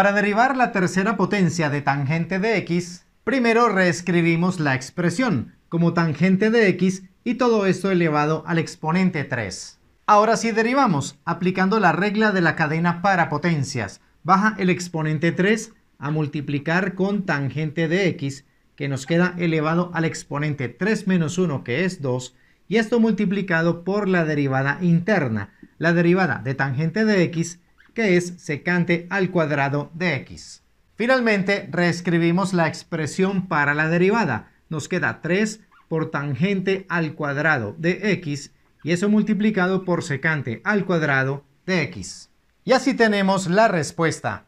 Para derivar la tercera potencia de tangente de x, primero reescribimos la expresión como tangente de x y todo esto elevado al exponente 3. Ahora sí derivamos, aplicando la regla de la cadena para potencias. Baja el exponente 3 a multiplicar con tangente de x, que nos queda elevado al exponente 3 menos 1, que es 2, y esto multiplicado por la derivada interna. La derivada de tangente de x que es secante al cuadrado de x. Finalmente, reescribimos la expresión para la derivada. Nos queda 3 por tangente al cuadrado de x y eso multiplicado por secante al cuadrado de x. Y así tenemos la respuesta.